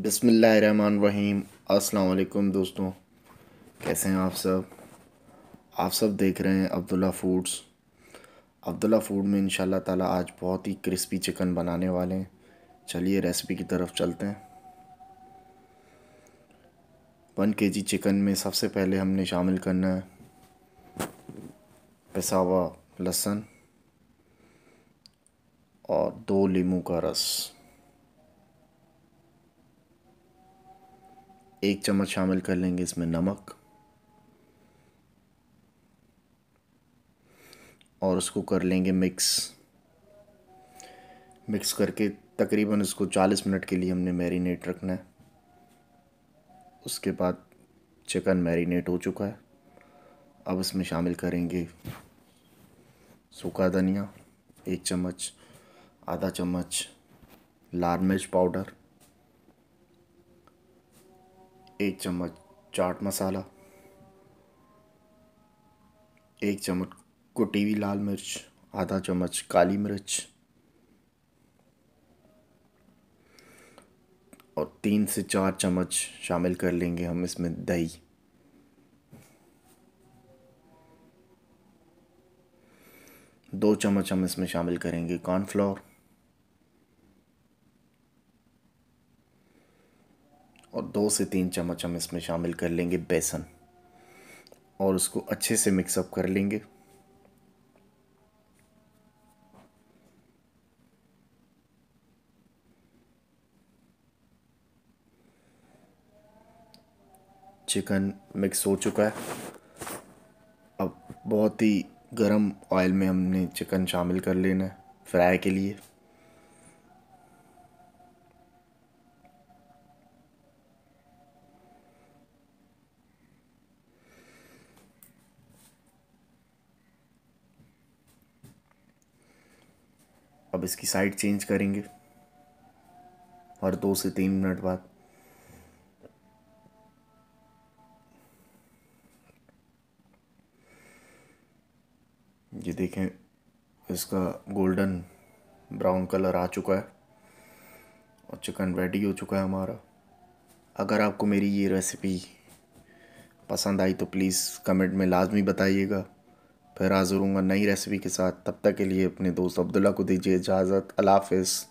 बसमीम अलकुम दोस्तों कैसे हैं आप सब आप सब देख रहे हैं अब्दुल्ला फूड्स अब्दुल्ला फूड में इन ताला आज बहुत ही क्रिस्पी चिकन बनाने वाले हैं चलिए रेसिपी की तरफ चलते हैं वन के जी चिकन में सबसे पहले हमने शामिल करना है पिसावा लहसन और दो लीमू का रस एक चम्मच शामिल कर लेंगे इसमें नमक और उसको कर लेंगे मिक्स मिक्स करके तकरीबन उसको 40 मिनट के लिए हमने मैरिनेट रखना है उसके बाद चिकन मैरिनेट हो चुका है अब इसमें शामिल करेंगे सूखा धनिया एक चम्मच आधा चम्मच लाल मिर्च पाउडर एक चम्मच चाट मसाला एक चम्मच कुटी हुई लाल मिर्च आधा चम्मच काली मिर्च और तीन से चार चम्मच शामिल कर लेंगे हम इसमें दही दो चम्मच हम इसमें शामिल करेंगे कॉर्नफ्लोर और दो से तीन चम्मच हम इसमें शामिल कर लेंगे बेसन और उसको अच्छे से मिक्सअप कर लेंगे चिकन मिक्स हो चुका है अब बहुत ही गरम ऑयल में हमने चिकन शामिल कर लेना है फ्राई के लिए अब इसकी साइड चेंज करेंगे और दो से तीन मिनट बाद ये देखें इसका गोल्डन ब्राउन कलर आ चुका है और चिकन रेडी हो चुका है हमारा अगर आपको मेरी ये रेसिपी पसंद आई तो प्लीज़ कमेंट में लाजमी बताइएगा फिर हाज़िर हूँगा नई रेसिपी के साथ तब तक के लिए अपने दोस्त अब्दुल्ला को दीजिए इजाज़त अलाफ़